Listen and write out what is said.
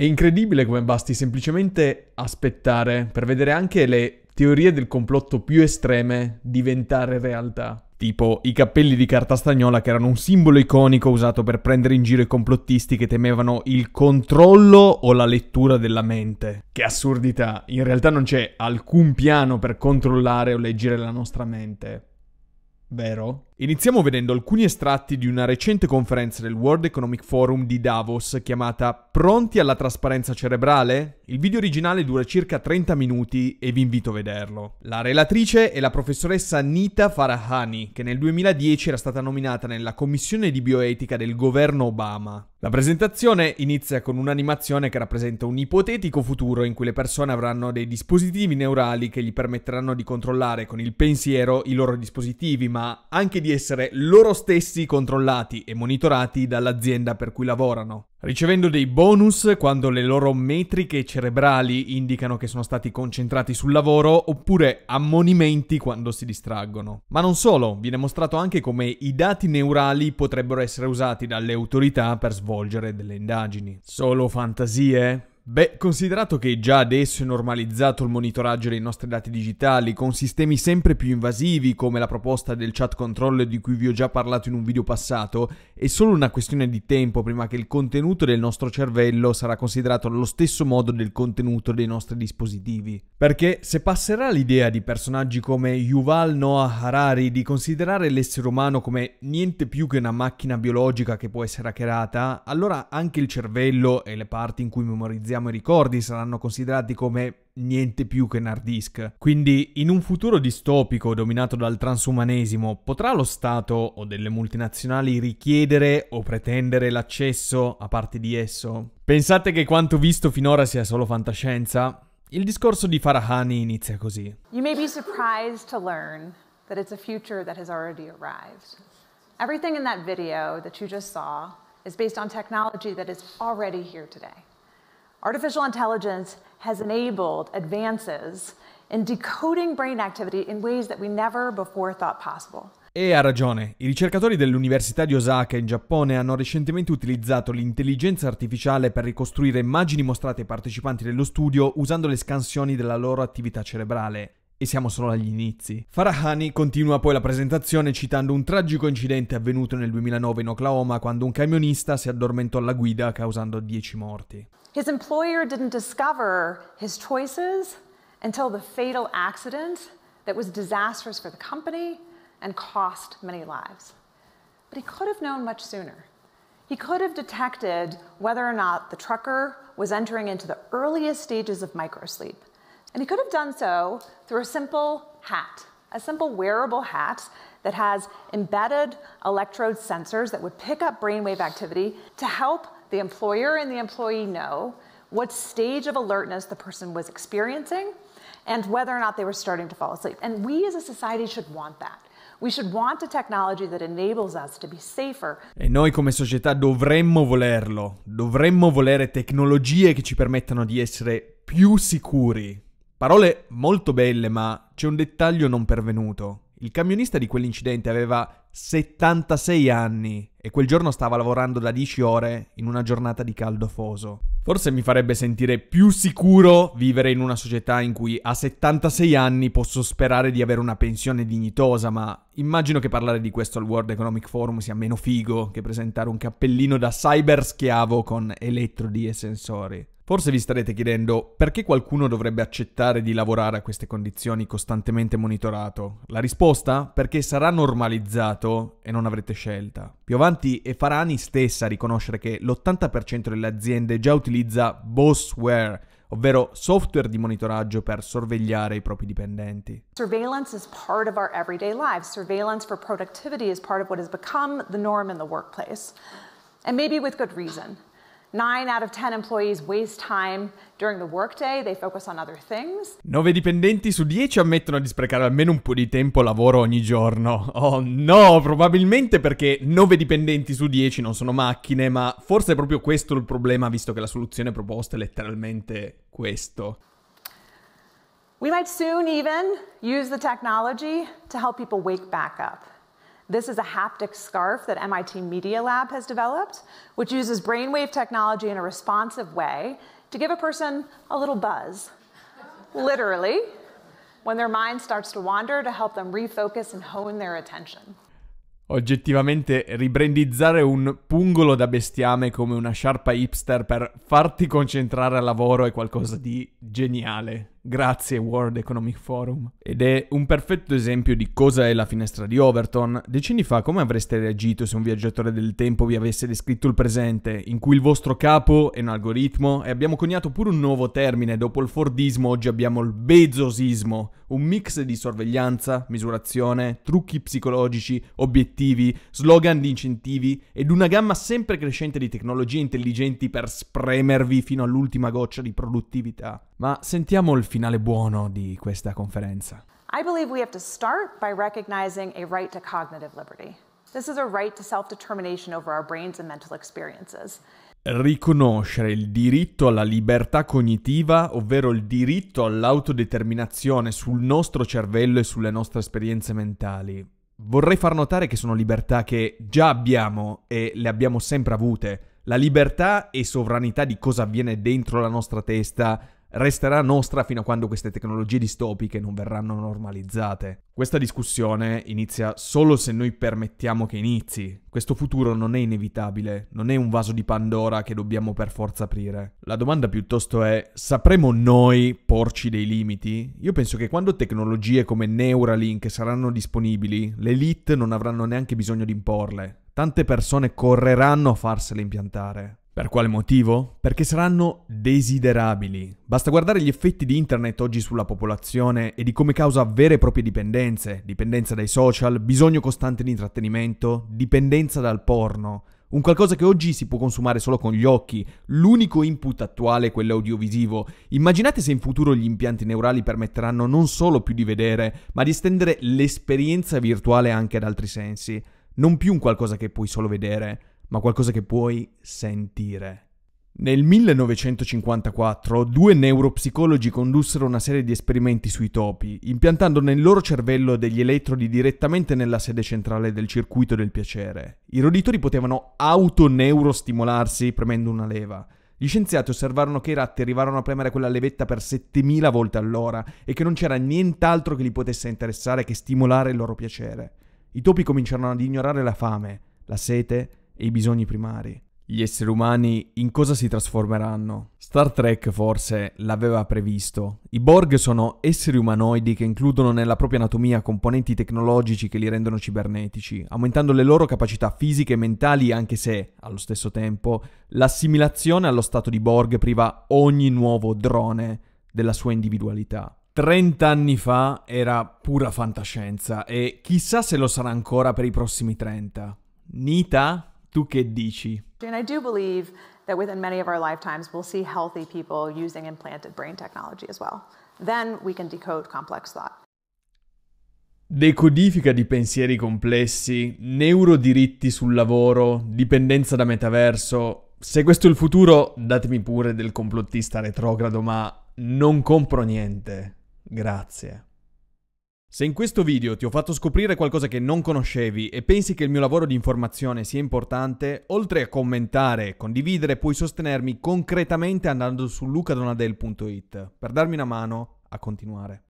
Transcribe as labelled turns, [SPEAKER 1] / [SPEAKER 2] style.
[SPEAKER 1] È incredibile come basti semplicemente aspettare per vedere anche le teorie del complotto più estreme diventare realtà. Tipo i cappelli di carta stagnola che erano un simbolo iconico usato per prendere in giro i complottisti che temevano il controllo o la lettura della mente. Che assurdità, in realtà non c'è alcun piano per controllare o leggere la nostra mente. Vero? Iniziamo vedendo alcuni estratti di una recente conferenza del World Economic Forum di Davos chiamata Pronti alla trasparenza cerebrale? Il video originale dura circa 30 minuti e vi invito a vederlo. La relatrice è la professoressa Nita Farahani, che nel 2010 era stata nominata nella commissione di bioetica del governo Obama. La presentazione inizia con un'animazione che rappresenta un ipotetico futuro in cui le persone avranno dei dispositivi neurali che gli permetteranno di controllare con il pensiero i loro dispositivi, ma anche di di essere loro stessi controllati e monitorati dall'azienda per cui lavorano, ricevendo dei bonus quando le loro metriche cerebrali indicano che sono stati concentrati sul lavoro oppure ammonimenti quando si distraggono. Ma non solo, viene mostrato anche come i dati neurali potrebbero essere usati dalle autorità per svolgere delle indagini. Solo fantasie? Beh, considerato che già adesso è normalizzato il monitoraggio dei nostri dati digitali con sistemi sempre più invasivi come la proposta del chat control di cui vi ho già parlato in un video passato, è solo una questione di tempo prima che il contenuto del nostro cervello sarà considerato allo stesso modo del contenuto dei nostri dispositivi. Perché se passerà l'idea di personaggi come Yuval Noah Harari di considerare l'essere umano come niente più che una macchina biologica che può essere hackerata, allora anche il cervello e le parti in cui memorizziamo abbiamo i ricordi saranno considerati come niente più che un hard disk. Quindi, in un futuro distopico dominato dal transumanesimo, potrà lo Stato o delle multinazionali richiedere o pretendere l'accesso a parte di esso? Pensate che quanto visto finora sia solo fantascienza? Il discorso di Farahani inizia così.
[SPEAKER 2] You may be surprised to learn that it's a future that has already arrived. Everything in that video that you just saw is based on technology that is already here today. Artificial intelligence has enabled advances in decoding brain activity in ways that we never before thought possible.
[SPEAKER 1] E ha ragione, i ricercatori dell'Università di Osaka in Giappone hanno recentemente utilizzato l'intelligenza artificiale per ricostruire immagini mostrate ai partecipanti dello studio usando le scansioni della loro attività cerebrale. E siamo solo agli inizi. Farahani continua poi la presentazione citando un tragico incidente avvenuto nel 2009 in Oklahoma quando un camionista si addormentò alla guida causando 10 morti.
[SPEAKER 2] His employer didn't discover his choices until the fatal accident that was disastrous for the company and cost many lives. But he could have known much sooner. He could have detected whether or not the trucker was entering into the earliest stages of microsleep. And he could have done so through a simple hat, a simple wearable hat that has embedded electrode sensors that would pick up brainwave activity to help The employer and the employee know what stage of alertness the person was experiencing and whether or not they were starting to fall asleep. And we as a society should want that. We should want a technology that enables us to be safer.
[SPEAKER 1] E noi come società dovremmo volerlo. Dovremmo volere tecnologie che ci permettano di essere più sicuri. Parole molto belle, ma c'è un dettaglio non pervenuto. Il camionista di quell'incidente aveva 76 anni e quel giorno stava lavorando da 10 ore in una giornata di caldo foso. Forse mi farebbe sentire più sicuro vivere in una società in cui a 76 anni posso sperare di avere una pensione dignitosa, ma immagino che parlare di questo al World Economic Forum sia meno figo che presentare un cappellino da cyber schiavo con elettrodi e sensori. Forse vi starete chiedendo perché qualcuno dovrebbe accettare di lavorare a queste condizioni costantemente monitorato. La risposta? Perché sarà normalizzato e non avrete scelta. Più avanti è Farani stessa a riconoscere che l'80% delle aziende già utilizza Bossware, ovvero software di monitoraggio per sorvegliare i propri dipendenti.
[SPEAKER 2] Surveillance is part of our everyday lives. Surveillance for productivity is part of what has become the norm in the workplace. And maybe with good reason. 9 out of 10 employees waste time during the workday, they focus on other things.
[SPEAKER 1] 9 dipendenti su 10 ammettono di sprecare almeno un po' di tempo lavoro ogni giorno. Oh no, probabilmente perché 9 dipendenti su 10 non sono macchine, ma forse è proprio questo il problema visto che la soluzione proposta è letteralmente questo.
[SPEAKER 2] We might soon even use the technology to help people wake back up. This is a haptic scarf that MIT Media Lab has developed, which uses brainwave technology in a responsive way to give a person a little buzz, literally, when their mind starts to wander to help them refocus and hone their attention.
[SPEAKER 1] Oggettivamente, ribrandizzare un pungolo da bestiame come una sciarpa hipster per farti concentrare al lavoro è qualcosa di geniale grazie World Economic Forum. Ed è un perfetto esempio di cosa è la finestra di Overton. Decenni fa come avreste reagito se un viaggiatore del tempo vi avesse descritto il presente, in cui il vostro capo è un algoritmo e abbiamo coniato pure un nuovo termine, dopo il Fordismo oggi abbiamo il Bezosismo, un mix di sorveglianza, misurazione, trucchi psicologici, obiettivi, slogan di incentivi ed una gamma sempre crescente di tecnologie intelligenti per spremervi fino all'ultima goccia di produttività. Ma sentiamo il finale finale buono di questa conferenza.
[SPEAKER 2] I believe we have to start by recognizing a right to cognitive liberty. This is a right to self-determination over our brains and mental experiences.
[SPEAKER 1] Riconoscere il diritto alla libertà cognitiva, ovvero il diritto all'autodeterminazione sul nostro cervello e sulle nostre esperienze mentali. Vorrei far notare che sono libertà che già abbiamo e le abbiamo sempre avute. La libertà e sovranità di cosa avviene dentro la nostra testa resterà nostra fino a quando queste tecnologie distopiche non verranno normalizzate. Questa discussione inizia solo se noi permettiamo che inizi. Questo futuro non è inevitabile, non è un vaso di Pandora che dobbiamo per forza aprire. La domanda piuttosto è, sapremo noi porci dei limiti? Io penso che quando tecnologie come Neuralink saranno disponibili, le elite non avranno neanche bisogno di imporle. Tante persone correranno a farsele impiantare. Per quale motivo? Perché saranno desiderabili. Basta guardare gli effetti di internet oggi sulla popolazione e di come causa vere e proprie dipendenze, dipendenza dai social, bisogno costante di intrattenimento, dipendenza dal porno. Un qualcosa che oggi si può consumare solo con gli occhi, l'unico input attuale è quello audiovisivo. Immaginate se in futuro gli impianti neurali permetteranno non solo più di vedere, ma di estendere l'esperienza virtuale anche ad altri sensi. Non più un qualcosa che puoi solo vedere, ma qualcosa che puoi sentire. Nel 1954 due neuropsicologi condussero una serie di esperimenti sui topi, impiantando nel loro cervello degli elettrodi direttamente nella sede centrale del circuito del piacere. I roditori potevano autoneurostimolarsi premendo una leva. Gli scienziati osservarono che i ratti arrivarono a premere quella levetta per 7000 volte all'ora e che non c'era nient'altro che li potesse interessare che stimolare il loro piacere. I topi cominciarono ad ignorare la fame, la sete e i bisogni primari. Gli esseri umani in cosa si trasformeranno? Star Trek forse l'aveva previsto. I Borg sono esseri umanoidi che includono nella propria anatomia componenti tecnologici che li rendono cibernetici, aumentando le loro capacità fisiche e mentali anche se, allo stesso tempo, l'assimilazione allo stato di Borg priva ogni nuovo drone della sua individualità. 30 anni fa era pura fantascienza e chissà se lo sarà ancora per i prossimi 30. Nita tu che dici?
[SPEAKER 2] And I do believe that within many of our lifetimes we'll see healthy people using implanted brain technology as well. Then we can decode complex thought.
[SPEAKER 1] Decodifica di pensieri complessi, neurodiritti sul lavoro, dipendenza da metaverso. Se questo è il futuro, datemi pure del complottista retrogrado, ma non compro niente. Grazie. Se in questo video ti ho fatto scoprire qualcosa che non conoscevi e pensi che il mio lavoro di informazione sia importante, oltre a commentare, e condividere, puoi sostenermi concretamente andando su lucadonadel.it per darmi una mano a continuare.